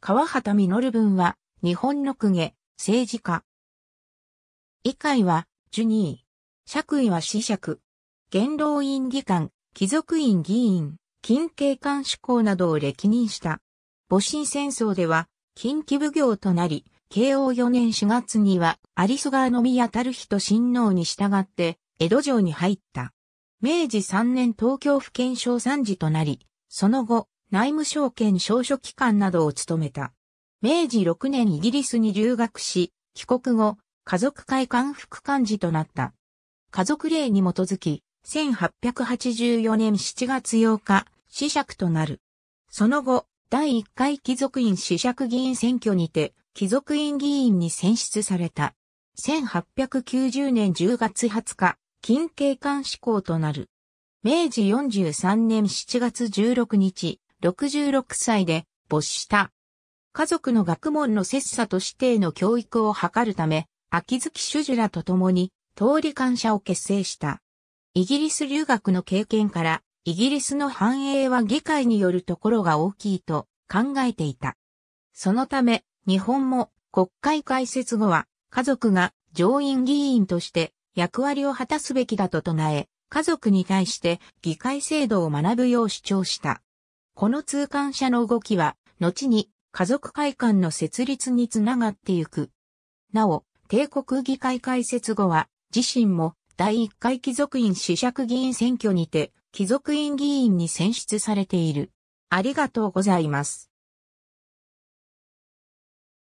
川畑実文は、日本の公家、政治家。以会は、ジュニー。爵位は死爵。元老院議官、貴族院議員、近景官主公などを歴任した。戊辰戦争では、近畿奉行となり、慶応4年4月には、有栖川宮る人親王に従って、江戸城に入った。明治3年東京府県省参事となり、その後、内務省兼少書機関などを務めた。明治6年イギリスに留学し、帰国後、家族会館副幹事となった。家族令に基づき、1884年7月8日、死釈となる。その後、第1回貴族院死釈議員選挙にて、貴族院議員に選出された。1890年10月20日、近景官志向となる。明治43年7月16日、66歳で没した。家族の学問の切磋と指定の教育を図るため、秋月主樹らと共に、通り感謝を結成した。イギリス留学の経験から、イギリスの繁栄は議会によるところが大きいと考えていた。そのため、日本も国会開設後は、家族が上院議員として役割を果たすべきだと唱え、家族に対して議会制度を学ぶよう主張した。この通関者の動きは、後に家族会館の設立につながってゆく。なお、帝国議会開設後は、自身も第1回貴族院主釈議員選挙にて、貴族院議員に選出されている。ありがとうございます。